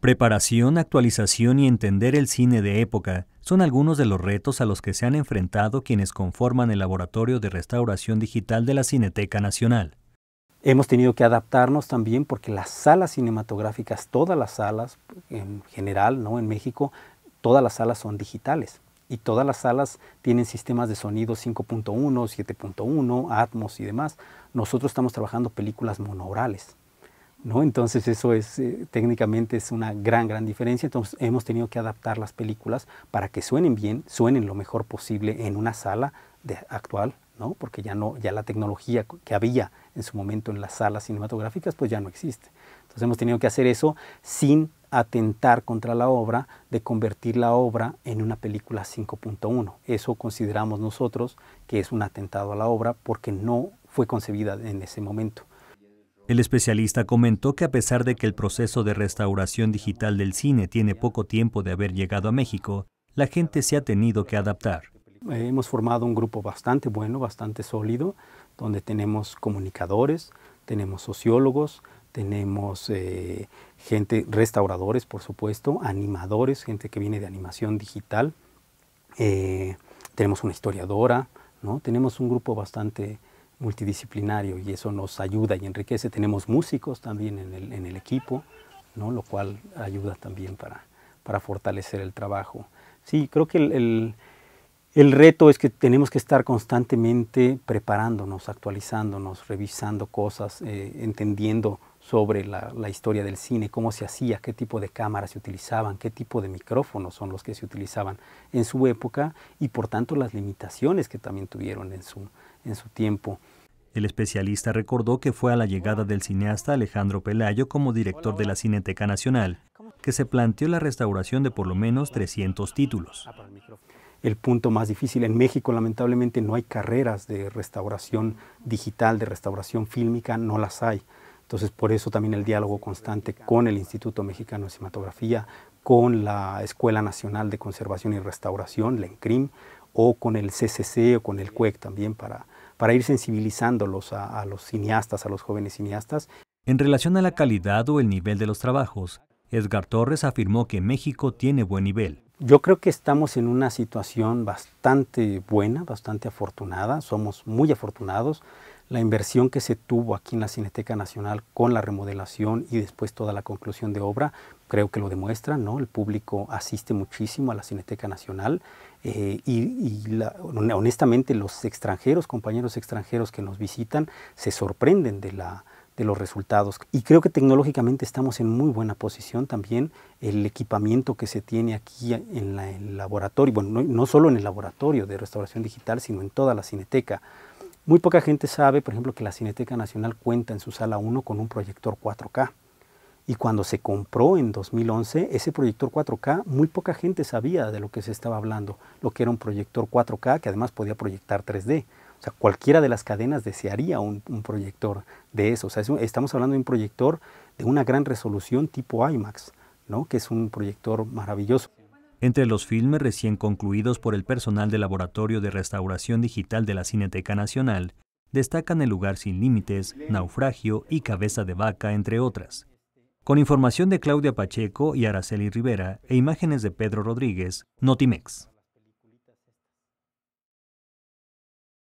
Preparación, actualización y entender el cine de época son algunos de los retos a los que se han enfrentado quienes conforman el Laboratorio de Restauración Digital de la Cineteca Nacional. Hemos tenido que adaptarnos también porque las salas cinematográficas, todas las salas en general, ¿no? en México, todas las salas son digitales y todas las salas tienen sistemas de sonido 5.1, 7.1, Atmos y demás. Nosotros estamos trabajando películas monorales entonces eso es, eh, técnicamente es una gran, gran diferencia. Entonces hemos tenido que adaptar las películas para que suenen bien, suenen lo mejor posible en una sala de, actual, ¿no? Porque ya, no, ya la tecnología que había en su momento en las salas cinematográficas, pues ya no existe. Entonces hemos tenido que hacer eso sin atentar contra la obra, de convertir la obra en una película 5.1. Eso consideramos nosotros que es un atentado a la obra porque no fue concebida en ese momento. El especialista comentó que a pesar de que el proceso de restauración digital del cine tiene poco tiempo de haber llegado a México, la gente se ha tenido que adaptar. Hemos formado un grupo bastante bueno, bastante sólido, donde tenemos comunicadores, tenemos sociólogos, tenemos eh, gente, restauradores, por supuesto, animadores, gente que viene de animación digital, eh, tenemos una historiadora, ¿no? tenemos un grupo bastante multidisciplinario y eso nos ayuda y enriquece. Tenemos músicos también en el, equipo, ¿no? lo cual ayuda también para, para fortalecer el trabajo. Sí, creo que el el reto es que tenemos que estar constantemente preparándonos, actualizándonos, revisando cosas, eh, entendiendo sobre la, historia del cine, cómo se hacía, qué tipo de cámaras se utilizaban, qué tipo de micrófonos son los que se utilizaban en su época y por tanto las limitaciones que también tuvieron en su, en su tiempo. El especialista recordó que fue a la llegada del cineasta Alejandro Pelayo como director de la Cineteca Nacional que se planteó la restauración de por lo menos 300 títulos. Ah, el punto más difícil. En México lamentablemente no hay carreras de restauración digital, de restauración fílmica, no las hay. Entonces por eso también el diálogo constante con el Instituto Mexicano de Cinematografía, con la Escuela Nacional de Conservación y Restauración, la ENCRIM, o con el CCC o con el CUEC e también para, ir sensibilizándolos a los cineastas, a los jóvenes cineastas. En relación a la calidad o el nivel de los trabajos, Edgar Torres afirmó que México tiene buen nivel yo creo que estamos en una situación bastante buena, bastante afortunada, somos muy afortunados. La inversión que se tuvo aquí en la Cineteca Nacional con la remodelación y después toda la conclusión de obra, creo que lo demuestra, ¿no? El público asiste muchísimo a la Cineteca Nacional eh, y, honestamente los extranjeros, compañeros extranjeros que nos visitan, se sorprenden de la, de los resultados. Y creo que tecnológicamente estamos en muy buena posición también. El equipamiento que se tiene aquí en, el laboratorio, bueno, no, solo en el laboratorio de restauración digital, sino en toda la cineteca. Muy poca gente sabe, por ejemplo, que la Cineteca Nacional cuenta en su sala 1 con un proyector 4K. Y cuando se compró en 2011 ese proyector 4K, muy poca gente sabía de lo que se estaba hablando, lo que era un proyector 4K que además podía proyectar 3D. O sea, cualquiera de las cadenas desearía un, proyector de eso. O sea, estamos hablando de un proyector de una gran resolución tipo IMAX, ¿no? que es un proyector maravilloso. Entre los filmes recién concluidos por el personal del Laboratorio de Restauración Digital de la Cineteca Nacional, destacan El lugar sin límites, Naufragio y Cabeza de Vaca, entre otras. Con información de Claudia Pacheco y Araceli Rivera e imágenes de Pedro Rodríguez, Notimex.